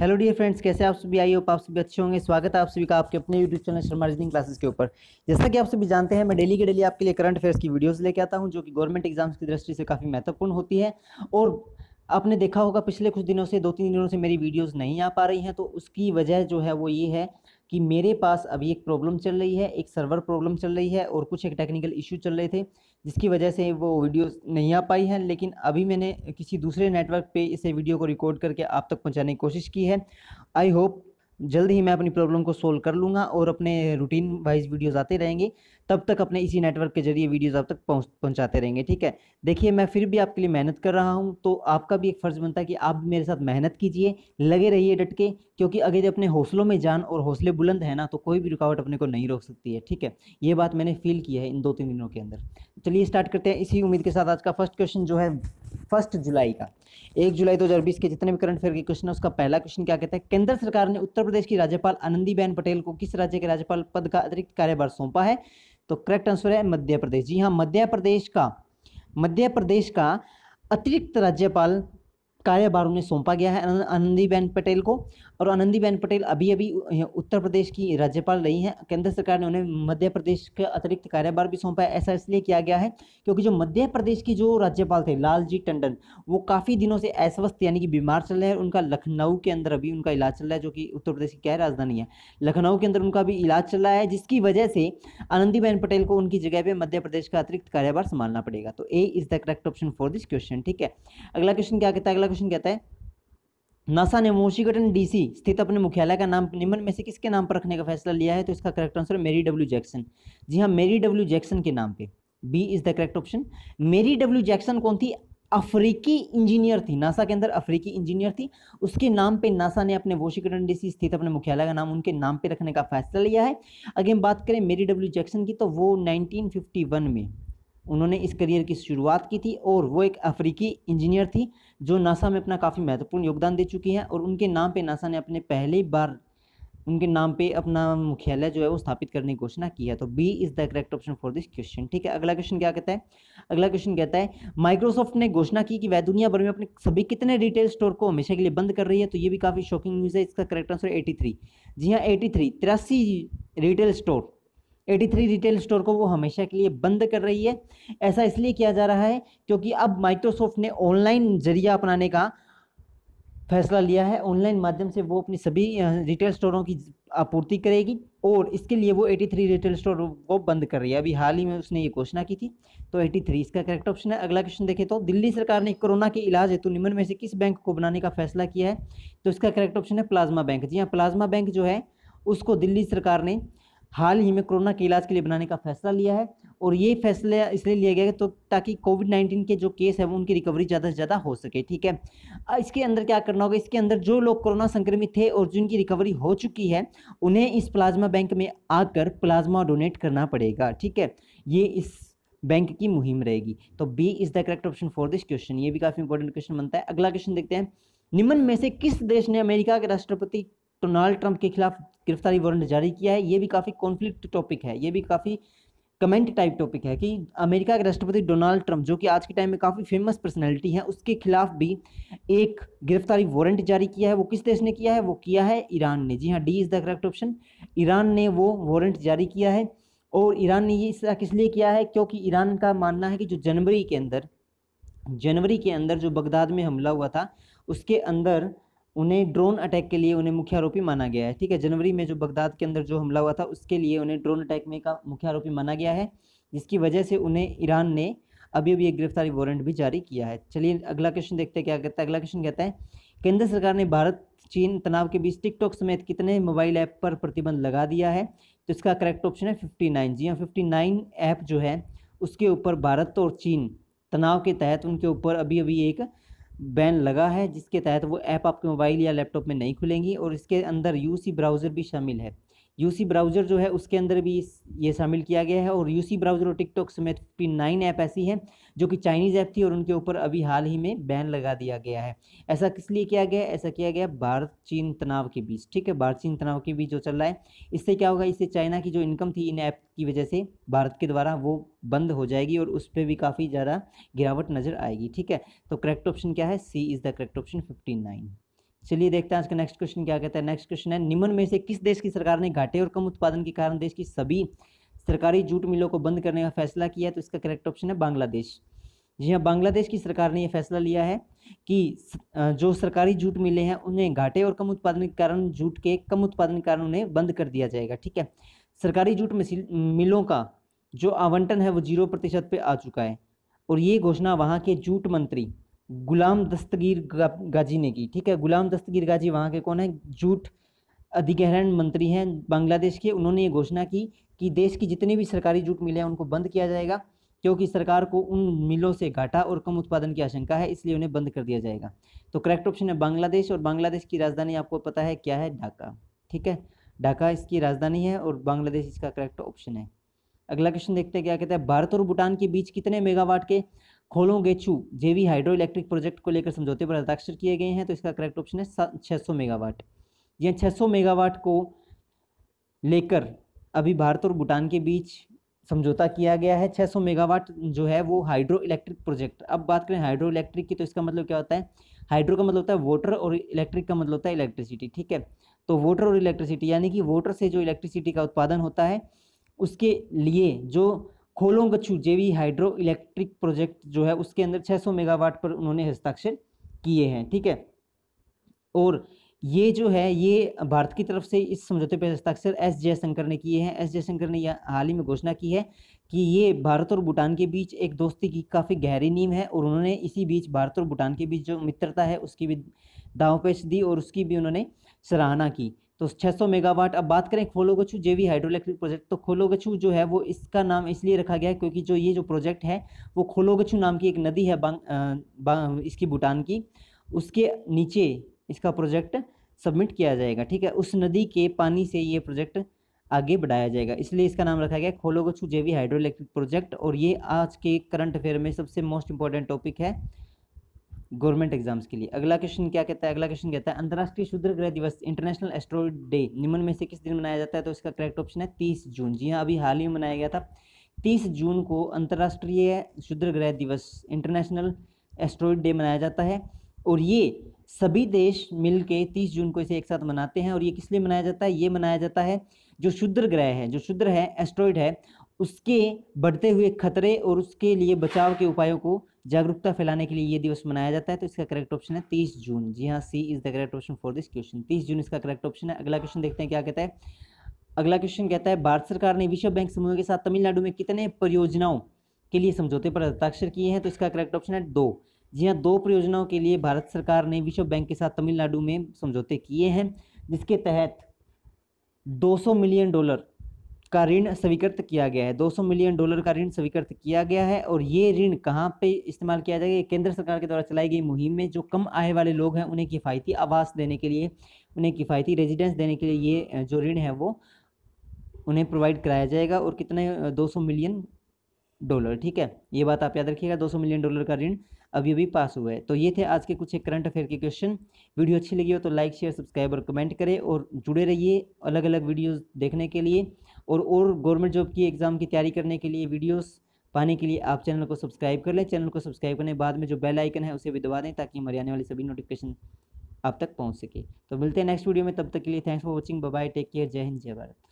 hello dear friends कैसे आप सभी आई हो आप सभी अच्छे होंगे स्वागत है आप सभी का आपके अपने YouTube channel Sharma reasoning classes के ऊपर जैसा कि आप सभी जानते हैं मैं डेली के डेली आपके लिए करंट अफेयर्स की वीडियोस लेके आता हूं जो कि गवर्नमेंट एग्जाम्स की दृष्टि से काफ़ी महत्वपूर्ण होती है और आपने देखा होगा पिछले कुछ दिनों से दो तीन दिनों से मेरी वीडियोज़ नहीं आ पा रही हैं तो उसकी वजह जो है वो ये है कि मेरे पास अभी एक प्रॉब्लम चल रही है एक सर्वर प्रॉब्लम चल रही है और कुछ एक टेक्निकल इशू चल रहे थे जिसकी वजह से वो वीडियो नहीं आ पाई है लेकिन अभी मैंने किसी दूसरे नेटवर्क पे इसे वीडियो को रिकॉर्ड करके आप तक पहुंचाने की कोशिश की है आई होप जल्द ही मैं अपनी प्रॉब्लम को सोल्व कर लूँगा और अपने रूटीन वाइज वीडियोज़ आते रहेंगे तब तक अपने इसी नेटवर्क के जरिए वीडियोज़ आप तक पहुँच पहुँचाते रहेंगे ठीक है देखिए मैं फिर भी आपके लिए मेहनत कर रहा हूँ तो आपका भी एक फ़र्ज़ बनता है कि आप भी मेरे साथ मेहनत कीजिए लगे रहिए डट के क्योंकि अगर अपने हौसलों में जान और हौसले बुलंद है ना तो कोई भी रुकावट अपने को नहीं रोक सकती है ठीक है ये बात मैंने फील की है इन दो तीन दिनों के अंदर चलिए स्टार्ट करते हैं इसी उम्मीद के साथ आज का फर्स्ट क्वेश्चन जो है फर्स्ट जुलाई का एक जुलाई बीस के जितने भी करंट अफेयर के क्वेश्चन है उसका पहला क्वेश्चन क्या कहता है केंद्र सरकार ने उत्तर प्रदेश की राज्यपाल आनंदीबेन पटेल को किस राज्य के राज्यपाल पद का अतिरिक्त कार्यभार सौंपा है तो करेक्ट आंसर है मध्य प्रदेश जी हाँ मध्य प्रदेश का मध्य प्रदेश का अतिरिक्त राज्यपाल कार्यभार उन्हें सौंपा गया है आनंदीबेन पटेल को और आनंदीबेन पटेल अभी अभी उत्तर प्रदेश की राज्यपाल रही हैं केंद्र सरकार ने उन्हें मध्य प्रदेश का अतिरिक्त कार्यभार भी सौंपा है ऐसा इसलिए किया गया है क्योंकि जो मध्य प्रदेश की जो राज्यपाल थे लालजी टंडन वो काफ़ी दिनों से अस्वस्थ यानी कि बीमार चल रहे हैं उनका लखनऊ के अंदर अभी उनका इलाज चल रहा है जो कि उत्तर प्रदेश की क्या राजधानी है लखनऊ के अंदर उनका भी इलाज चल रहा है जिसकी वजह से आनंदीबेन पटेल को उनकी जगह पर मध्य प्रदेश का अतिरिक्त कार्यभार संभालना पड़ेगा तो A is the correct option for this question ठीक है अगला क्वेश्चन क्या कहता है अगला अगला क्वेश्चन कहता है नासा ने वॉशिंगटन डीसी स्थित अपने मुख्यालय का नाम निम्न में से किसके नाम पर रखने का फैसला लिया है तो इसका correct answer Mary W Jackson जी हाँ मेरी डब्ल्यू जैक्सन के नाम पे B is the correct option Mary W Jackson कौन थी अफ्रीकी इंजीनियर थी नासा के अंदर अफ्रीकी इंजीनियर थी उसके नाम पे नासा ने अपने वॉशिंगटन डीसी स्थित अपने मुख्यालय का नाम उनके नाम पे रखने का फैसला लिया है अगर हम बात करें मेरी डब्ल्यू जैक्सन की तो वो 1951 में उन्होंने इस करियर की शुरुआत की थी और वो एक अफ्रीकी इंजीनियर थी जो नासा में अपना काफ़ी महत्वपूर्ण योगदान दे चुकी हैं और उनके नाम पे नासा ने अपने पहली बार उनके नाम पे अपना मुख्यालय जो है वो स्थापित करने की घोषणा की है तो B is the correct option for this question ठीक है अगला क्वेश्चन क्या कहता है अगला क्वेश्चन कहता है माइक्रोसॉफ्ट ने घोषणा की कि वह दुनिया भर में अपने सभी कितने रिटेल स्टोर को हमेशा के लिए बंद कर रही है तो ये भी काफ़ी शॉकिंग न्यूज़ है इसका करेक्ट आंसर एटी थ्री जी हाँ एटी थ्री तिरासी रिटेल स्टोर 83 रिटेल स्टोर को वो हमेशा के लिए बंद कर रही है ऐसा इसलिए किया जा रहा है क्योंकि अब माइक्रोसॉफ्ट ने ऑनलाइन जरिया अपनाने का फैसला लिया है ऑनलाइन माध्यम से वो अपनी सभी रिटेल स्टोरों की आपूर्ति करेगी और इसके लिए वो 83 रिटेल स्टोर को बंद कर रही है अभी हाल ही में उसने ये घोषणा की थी तो 83 इसका करेक्ट ऑप्शन है अगला क्वेश्चन देखें तो दिल्ली सरकार ने कोरोना के इलाज हेतु निम्न में से किस बैंक को बनाने का फैसला किया है तो इसका करेक्ट ऑप्शन है प्लाज्मा बैंक जी हाँ प्लाज्मा बैंक जो है उसको दिल्ली सरकार ने हाल ही में कोरोना के इलाज के लिए बनाने का फैसला लिया है और ये फैसला इसलिए लिया गया है तो ताकि कोविड नाइन्टीन के जो केस है वो उनकी रिकवरी ज़्यादा से ज़्यादा हो सके ठीक है इसके अंदर क्या करना होगा इसके अंदर जो लोग कोरोना संक्रमित थे और जिनकी रिकवरी हो चुकी है उन्हें इस प्लाज्मा बैंक में आकर प्लाज्मा डोनेट करना पड़ेगा ठीक है ये इस बैंक की मुहिम रहेगी तो B is the correct option for this question ये भी काफ़ी इंपॉर्टेंट क्वेश्चन बनता है अगला क्वेश्चन देखते हैं निम्न में से किस देश ने अमेरिका के राष्ट्रपति डोनाल्ड ट्रंप के खिलाफ गिरफ्तारी वारंट जारी किया है ये भी काफ़ी कॉन्फ्लिक्ट टॉपिक है ये भी काफ़ी कमेंट टाइप टॉपिक है कि अमेरिका के राष्ट्रपति डोनाल्ड ट्रंप जो कि आज के टाइम में काफ़ी फेमस पर्सनैलिटी है उसके खिलाफ भी एक गिरफ्तारी वारंट जारी किया है वो किस देश ने किया है वो किया है ईरान ने जी हाँ D is the correct option Iran ने वो वारंट जारी किया है और ईरान ने ये इसका किस लिए किया है क्योंकि ईरान का मानना है कि जो जनवरी के अंदर जनवरी के अंदर जो बगदाद में हमला हुआ था उसके अंदर उन्हें ड्रोन अटैक के लिए उन्हें मुख्य आरोपी माना गया है ठीक है जनवरी में जो बगदाद के अंदर जो हमला हुआ था उसके लिए उन्हें ड्रोन अटैक में का मुख्य आरोपी माना गया है जिसकी वजह से उन्हें ईरान ने अभी अभी एक गिरफ्तारी वारंट भी जारी किया है चलिए अगला क्वेश्चन देखते हैं क्या कहता है अगला क्वेश्चन कहता है केंद्र सरकार ने भारत चीन तनाव के बीच टिकटॉक समेत कितने मोबाइल ऐप पर प्रतिबंध लगा दिया है तो इसका करेक्ट ऑप्शन है फिफ्टी नाइन जी हाँ फिफ्टी नाइन ऐप जो है उसके ऊपर भारत और चीन तनाव के तहत उनके ऊपर अभी अभी एक बैन लगा है जिसके तहत वो ऐप आपके मोबाइल या लैपटॉप में नहीं खुलेंगी और इसके अंदर यूसी ब्राउज़र भी शामिल है यूसी ब्राउज़र जो है उसके अंदर भी ये शामिल किया गया है और यूसी ब्राउज़र और टिकटॉक समेत फिफ्टी नाइन ऐप ऐसी हैं जो कि चाइनीज़ ऐप थी और उनके ऊपर अभी हाल ही में बैन लगा दिया गया है ऐसा किस लिए किया गया ऐसा किया गया भारत चीन तनाव के बीच ठीक है भारत चीन तनाव के बीच जो चल रहा है इससे क्या होगा इससे चाइना की जो इनकम थी इन ऐप की वजह से भारत के द्वारा वो बंद हो जाएगी और उस पर भी काफ़ी ज़्यादा गिरावट नज़र आएगी ठीक है तो करेक्ट ऑप्शन क्या है C is the correct option fifty nine चलिए देखते हैं आज का नेक्स्ट क्वेश्चन क्या कहता है नेक्स्ट क्वेश्चन है निम्न में से किस देश की सरकार ने घाटे और कम उत्पादन के कारण देश की सभी सरकारी जूट मिलों को बंद करने का फैसला किया है तो इसका करेक्ट ऑप्शन है बांग्लादेश जी हाँ बांग्लादेश की सरकार ने यह फैसला लिया है कि जो सरकारी जूट मिले हैं उन्हें घाटे और कम उत्पादन के कारण जूट के कम उत्पादन के कारण उन्हें बंद कर दिया जाएगा ठीक है सरकारी जूट मिलों का जो आवंटन है वो जीरो प्रतिशत पे आ चुका है और ये घोषणा वहाँ के जूट मंत्री गुलाम दस्तगीर गाजी ने की ठीक है गुलाम दस्तगीर गाजी वहाँ के कौन है जूट अधिग्रहण मंत्री हैं बांग्लादेश के उन्होंने ये घोषणा की कि देश की जितनी भी सरकारी जूट मिले हैं उनको बंद किया जाएगा क्योंकि सरकार को उन मिलों से घाटा और कम उत्पादन की आशंका है इसलिए उन्हें बंद कर दिया जाएगा तो करेक्ट ऑप्शन है बांग्लादेश और बांग्लादेश की राजधानी आपको पता है क्या है ढाका ठीक है ढाका इसकी राजधानी है और बांग्लादेश इसका करेक्ट ऑप्शन है अगला क्वेश्चन देखते हैं क्या कहते हैं भारत और भूटान के बीच कितने मेगावाट के खोलोगेचू जेवी हाइड्रो इलेक्ट्रिक प्रोजेक्ट को लेकर समझौते पर हस्ताक्षर किए गए हैं तो इसका करेक्ट ऑप्शन है छः सौ मेगावाट यह छः सौ मेगावाट को लेकर अभी भारत और भूटान के बीच समझौता किया गया है छः सौ मेगावाट जो है वो हाइड्रो इलेक्ट्रिक प्रोजेक्ट अब बात करें हाइड्रो इलेक्ट्रिक की तो इसका मतलब क्या होता है हाइड्रो का मतलब होता है वाटर और इलेक्ट्रिक का मतलब होता है इलेक्ट्रिसिटी ठीक है तो वाटर और इलेक्ट्रिसिटी यानी कि वाटर से जो इलेक्ट्रिसिटी का उत्पादन होता है उसके लिए जो खोलोंगछू जेवी हाइड्रो इलेक्ट्रिक प्रोजेक्ट जो है उसके अंदर 600 मेगावाट पर उन्होंने हस्ताक्षर किए हैं ठीक है और ये जो है ये भारत की तरफ से इस समझौते पर हस्ताक्षर एस जयशंकर ने किए हैं एस जयशंकर ने यह हाल ही में घोषणा की है कि ये भारत और भूटान के बीच एक दोस्ती की काफ़ी गहरी नींव है और उन्होंने इसी बीच भारत और भूटान के बीच जो मित्रता है उसकी भी दाव पेश दी और उसकी भी उन्होंने सराहना की तो 600 मेगावाट अब बात करें खोलोगछू जेवी हाइड्रो इलेक्ट्रिक प्रोजेक्ट तो खोलोगछू जो है वो इसका नाम इसलिए रखा गया है क्योंकि जो ये जो प्रोजेक्ट है वो खोलोगछू नाम की एक नदी है बांग, बांग, इसकी भूटान की उसके नीचे इसका प्रोजेक्ट सबमिट किया जाएगा ठीक है उस नदी के पानी से ये प्रोजेक्ट आगे बढ़ाया जाएगा इसलिए इसका नाम रखा गया खोलोगछू जेवी हाइड्रो इलेक्ट्रिक प्रोजेक्ट और ये आज के करंट अफेयर में सबसे मोस्ट इंपॉर्टेंट टॉपिक है गवर्नमेंट एग्जाम्स के लिए अगला क्वेश्चन क्या कहता है अगला क्वेश्चन कहता है अंतर्राष्ट्रीय शुद्र ग्रह दिवस इंटरनेशनल एस्ट्रॉइड डे निम्न में से किस दिन मनाया जाता है तो इसका करेक्ट ऑप्शन है तीस जून जी हाँ अभी हाल ही में मनाया गया था तीस जून को अंतर्राष्ट्रीय शुद्र ग्रह दिवस इंटरनेशनल एस्ट्रॉइड डे मनाया जाता है और ये सभी देश मिल के तीस जून को इसे एक साथ मनाते हैं और ये किस लिए मनाया जाता है ये मनाया जाता है जो शुद्र ग्रह है जो शुद्र है एस्ट्रॉइड है उसके बढ़ते हुए खतरे और उसके लिए बचाव के उपायों को जागरूकता फैलाने के लिए ये दिवस मनाया जाता है तो इसका करेक्ट ऑप्शन है तीस जून जी हाँ C is the correct option for this question तीस जून इसका करेक्ट ऑप्शन है अगला क्वेश्चन देखते हैं क्या कहता है अगला क्वेश्चन कहता है भारत सरकार ने विश्व बैंक समूह के साथ तमिलनाडु में कितने परियोजनाओं के लिए समझौते पर हस्ताक्षर किए हैं तो इसका करेक्ट ऑप्शन है दो जी हाँ दो परियोजनाओं के लिए भारत सरकार ने विश्व बैंक के साथ तमिलनाडु में समझौते किए हैं जिसके तहत 200 मिलियन डॉलर का ऋण स्वीकृत किया गया है 200 मिलियन डॉलर का ऋण स्वीकृत किया गया है और ये ऋण कहाँ पे इस्तेमाल किया जाएगा केंद्र सरकार के द्वारा चलाई गई मुहिम में जो कम आय वाले लोग हैं उन्हें किफ़ायती आवास देने के लिए उन्हें किफ़ायती रेजिडेंस देने के लिए ये जो ऋण है वो उन्हें प्रोवाइड कराया जाएगा और कितने दो मिलियन डॉलर ठीक है ये बात आप याद रखिएगा 200 मिलियन डॉलर का ऋण अभी अभी पास हुआ है तो ये थे आज के कुछ एक करंट अफेयर के क्वेश्चन वीडियो अच्छी लगी हो तो लाइक शेयर सब्सक्राइब और कमेंट करें और जुड़े रहिए अलग अलग वीडियोस देखने के लिए और और गवर्नमेंट जॉब की एग्ज़ाम की तैयारी करने के लिए वीडियोस पाने के लिए आप चैनल को सब्सक्राइब कर लें चैनल को सब्सक्राइब करने बाद में जो बेल आइकन है उसे भी दबा दें ताकि हमारे आने वाली सभी नोटिफिकेशन आप तक पहुँच सके तो मिलते हैं नेक्स्ट वीडियो में तब तक के लिए thanks for watching bye take care जय हिंद जय भारत